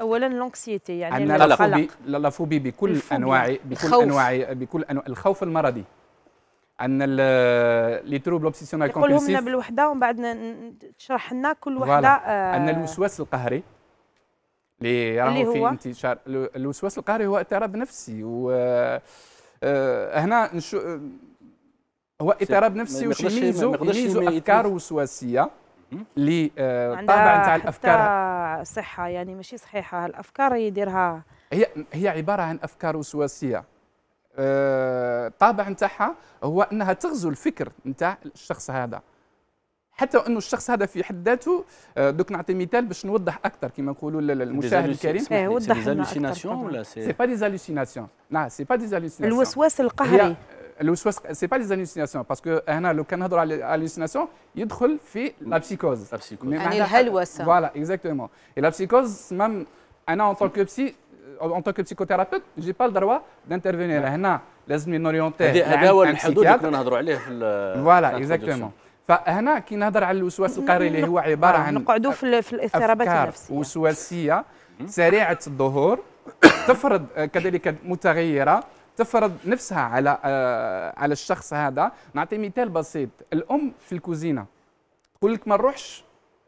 اولا لونكسيتي يعني لا لا فوبي بكل انواع بكل انواع بكل أنواع الخوف المرضي ان لي تروبل اوبسيسيونال كومبلسيف لنا بالوحده ومن بعد تشرح لنا كل وحده آه ان الوسواس القهري اللي راهو في انتشار الوسواس القهري هو اضطراب نفسي و آه، هنا نشو هو اضطراب نفسي وش يميزو يميزو افكار وسواسيه آه، طابع نتاع الافكار عندها صحه يعني ماشي صحيحه الافكار يديرها هي هي عباره عن افكار وسواسيه الطابع آه، نتاعها هو انها تغزو الفكر نتاع الشخص هذا حتى انه الشخص هذا في حد ذاته آه، دوك نعطي مثال باش نوضح اكثر كما نقولوا للمشاهد الكريم ايه وضح سي ولا سي سي با ديزالوسيناسيون لا سي با ديزالوسيناسيون الوسواس القهري الوسواس سي با لي باسكو هنا لو كان نهضروا على الهالوسيناسيون يدخل في لا بسيكوز يعني الهلوسه فوالا اكزاكتومون لا بسيكوز مام انا اون طونك بسي اون طونك بسيكوثيرابيوت جي با الدروا دانترفينير هنا لازم نوريونتي هذا هو الحدود اللي كنا نهضروا عليه في فوالا اكزاكتومون فهنا كي نهضر على الوسواس القهري اللي هو عباره عن نقعدوا في, في الاضطرابات النفسيه وسواسيه سريعه الظهور تفرض كذلك متغيره تفرض نفسها على آه، على الشخص هذا نعطي مثال بسيط الام في الكوزينه تقول لك ما نروحش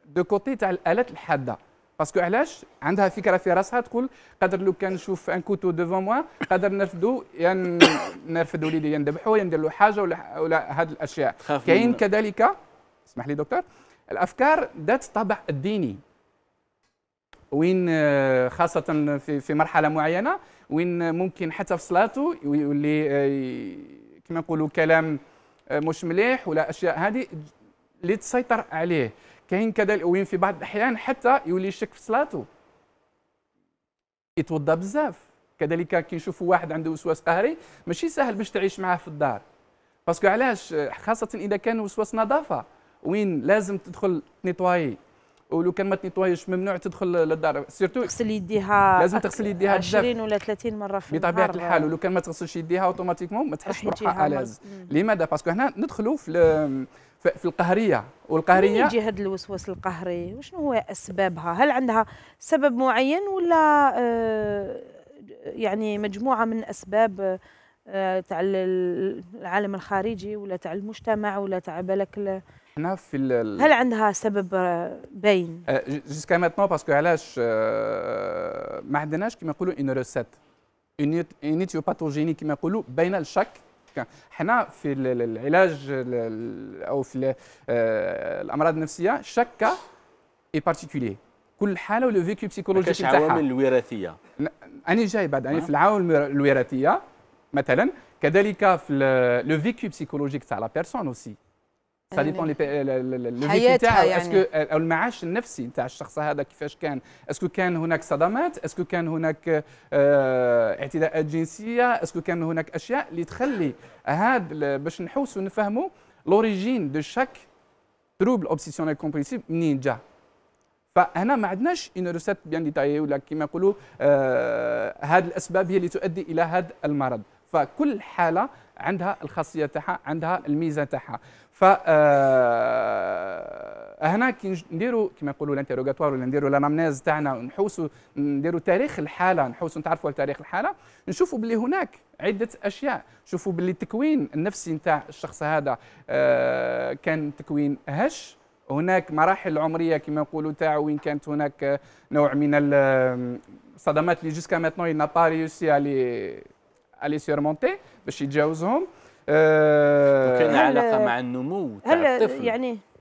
دو كوتي تاع الالات الحاده باسكو علاش عندها فكره في راسها تقول قدر لو كان نشوف ان كوتو ديفون موا قدر نرفدو يا نرفد وليدي يا يندير يا ندير له حاجه ولا ولا هذه الاشياء كاين كذلك اسمح لي دكتور الافكار ذات طابع الديني وين آه، خاصه في في مرحله معينه وين ممكن حتى في صلاته يولي آه، كما نقولوا كلام آه، مش مليح ولا اشياء هذه اللي تسيطر عليه كاين كذلك وين في بعض الاحيان حتى يولي يشك في صلاته يتوضا بزاف كذلك كي نشوفوا واحد عنده وسواس قهري ماشي سهل باش تعيش معاه في الدار باسكو علاش خاصه اذا كان وسواس نظافه وين لازم تدخل تنيطواي ولو كان ما تنيطوايش ممنوع تدخل للدار سيرتو تغسل يديها لازم تغسل يديها 20 ولا 30 مره في النهار بطبيعه الحال ولو كان ما تغسلش يديها اوتوماتيكمون ما تحسش بروحها الاز لماذا باسكو هنا ندخلوا في في القهريه والقهريه يجي هذا الوسواس القهري وشنو هو اسبابها هل عندها سبب معين ولا آه، يعني مجموعه من اسباب آه، تاع العالم الخارجي ولا تاع المجتمع ولا تاع بالك احنا في ال هل عندها سبب باين؟ جيسكا ماتنون باسكو علاش ما عندناش كما يقولوا اون روسيت اون ايتيوباثوجيني كما يقولوا بين الشك حنا في العلاج او في آه، الامراض النفسيه شك اي بارتيكولي كل حاله ولو فيكيو بسيكولوجيك تاعها عوامل الوراثيه انا جاي بعد انا في أه. العوامل الوراثيه مثلا كذلك في لو فيكيو بسيكولوجيك تاع لا بيرسون اوسي سا ديبون لي اسكو او المعاش النفسي نتاع الشخص هذا كيفاش كان اسكو كان هناك صدمات اسكو كان هناك آه، اعتداءات جنسيه اسكو كان هناك اشياء اللي تخلي هذا باش نحوسوا نفهموا لوريجين دو شاك تروبل اوبسيسيونيل كومبريسيف منين جا فهنا ما عندناش اون روسيت بيان ديتايي ولا كيما نقولوا هذه آه، الاسباب هي اللي تؤدي الى هذا المرض فكل حاله عندها الخاصيه تاعها عندها الميزه تاعها ف آه، هنا كي نديروا كما يقولوا الانتروغاتوار ولا نديروا لانامنيز تاعنا ونحوسوا نديروا تاريخ الحاله نحوسوا نتعرفوا على تاريخ الحاله نشوفوا باللي هناك عده اشياء نشوفوا باللي التكوين النفسي نتاع الشخص هذا آه، كان تكوين هش هناك مراحل عمريه كما يقولوا تاع وين كانت هناك نوع من الصدمات اللي جوسكا ماتنو ينا با ريوسي الي سيرمونتي باش يتجاوزهم آه كان علاقه مع النمو تاع الطفل يعني